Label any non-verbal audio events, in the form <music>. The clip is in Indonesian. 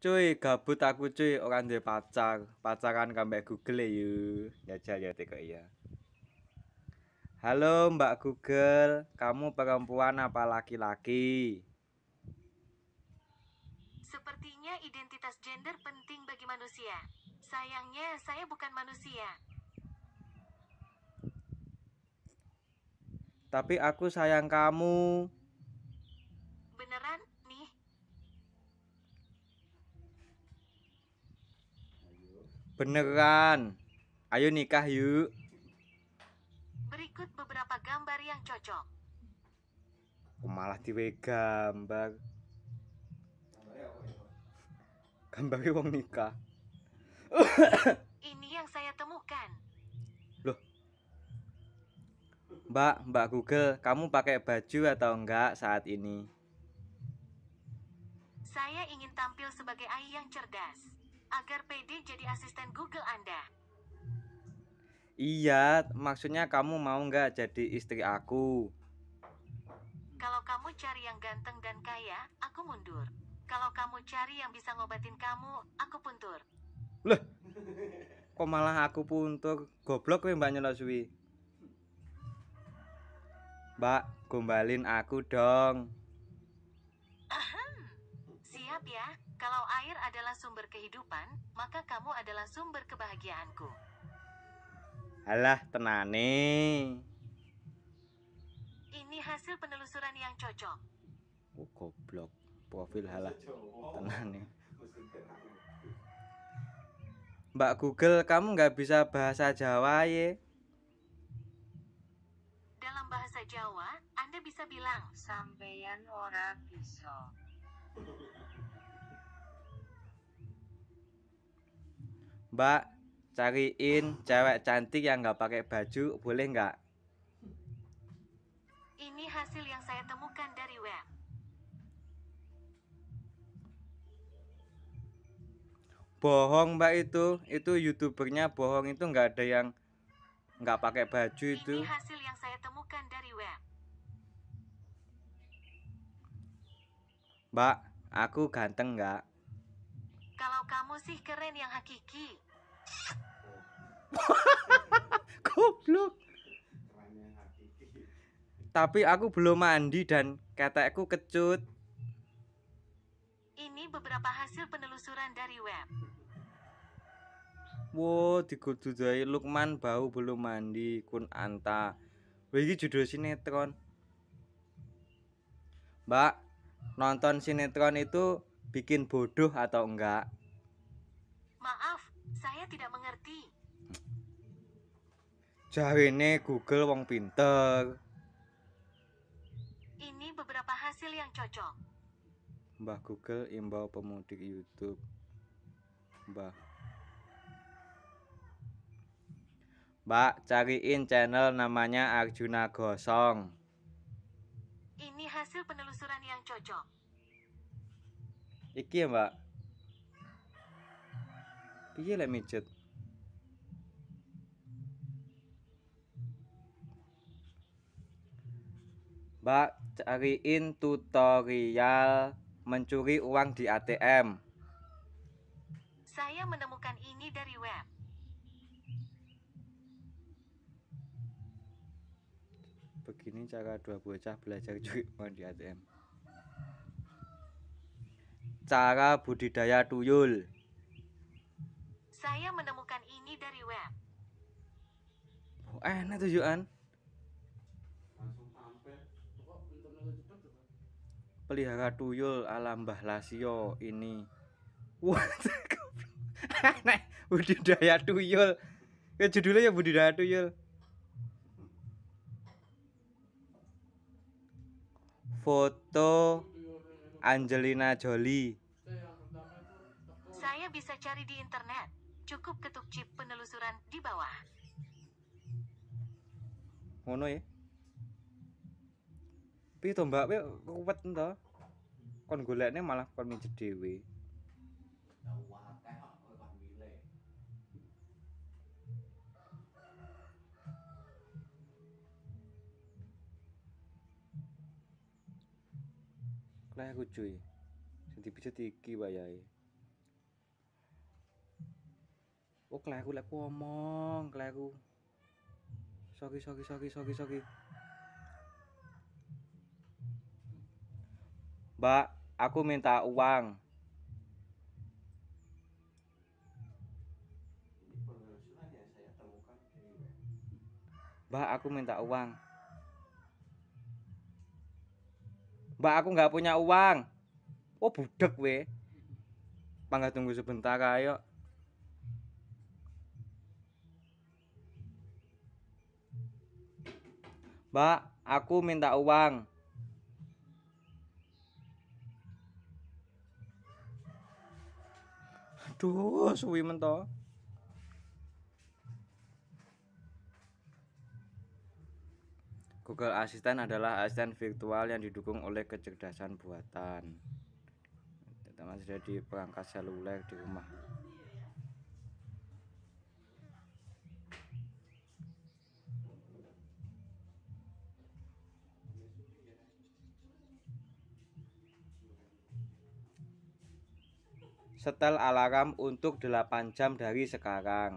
cuy gabut aku cuy orang dia pacar pacaran kambek Google yuk ya ya teko iya halo mbak Google kamu perempuan apa laki-laki sepertinya identitas gender penting bagi manusia sayangnya saya bukan manusia tapi aku sayang kamu Beneran. Ayo nikah yuk. Berikut beberapa gambar yang cocok. malah diwe gambar. gambar wong nikah. Ini yang saya temukan. Loh. Mbak, Mbak Google, kamu pakai baju atau enggak saat ini? Saya ingin tampil sebagai ayah yang cerdas agar PD jadi asisten Google Anda. Iya, maksudnya kamu mau nggak jadi istri aku? Kalau kamu cari yang ganteng dan kaya, aku mundur. Kalau kamu cari yang bisa ngobatin kamu, aku puntur. Loh, kok malah aku puntur? Goblok ya, Mbak Nyeloswi. Mbak, gombalin aku dong. Ahem. Siap ya. Kalau air adalah sumber kehidupan, maka kamu adalah sumber kebahagiaanku. Alah, tenane. Ini hasil penelusuran yang cocok. Oh, goblok. Profil halah. Tenane. Mbak Google, kamu nggak bisa bahasa Jawa ye? Dalam bahasa Jawa, Anda bisa bilang sampeyan ora bisa. Mbak, cariin cewek cantik yang nggak pakai baju, boleh nggak? Ini hasil yang saya temukan dari web. Bohong mbak itu, itu youtubernya bohong itu nggak ada yang nggak pakai baju Ini itu. Ini hasil yang saya temukan dari web. Mbak, aku ganteng nggak? kasih keren yang hakiki. <laughs> Goblok. Tapi aku belum mandi dan ketekku kecut. Ini beberapa hasil penelusuran dari web. Wo, digududai Lukman bau belum mandi kun anta. Wih, judul sinetron. Mbak, nonton sinetron itu bikin bodoh atau enggak? Saya tidak mengerti. ini Google wong pinter. Ini beberapa hasil yang cocok. Mbah Google imbau pemudik YouTube. Mbah. Mbak, cariin channel namanya Arjuna Gosong. Ini hasil penelusuran yang cocok. Iki ya, Mbak piye lek mijet Mbak cariin tutorial mencuri uang di ATM. Saya menemukan ini dari web. Begini cara dua bocah belajar curi uang di ATM. Cara budidaya tuyul. Saya menemukan ini dari web. Oh, enak eh, tujuan. Pelihara tuyul ala Mbah Lasio ini. Wah, <laughs> eh, enak budidaya tuyul. Ya judulnya ya budidaya tuyul. Foto Angelina Jolie. Saya bisa cari di internet. Cukup ketuk chip penelusuran di bawah. Mono ya. Pi itu Mbak, kuwet to. Kon golekne malah kon mijet dhewe. Kayak aku cuy. Sing dipijet iki ya, eh. oh kelaku lek ngomong kelaku sorry sorry sorry sorry sorry Mbak, aku minta uang. Mbak, aku minta uang. Mbak, aku nggak punya uang. Oh, budek we. Panggil tunggu sebentar, ayo. Mbak, aku minta uang. Aduh, suwi mento. Google Assistant adalah asisten virtual yang didukung oleh kecerdasan buatan. Teman sudah di perangkat seluler di rumah. setel alarm untuk 8 jam dari sekarang.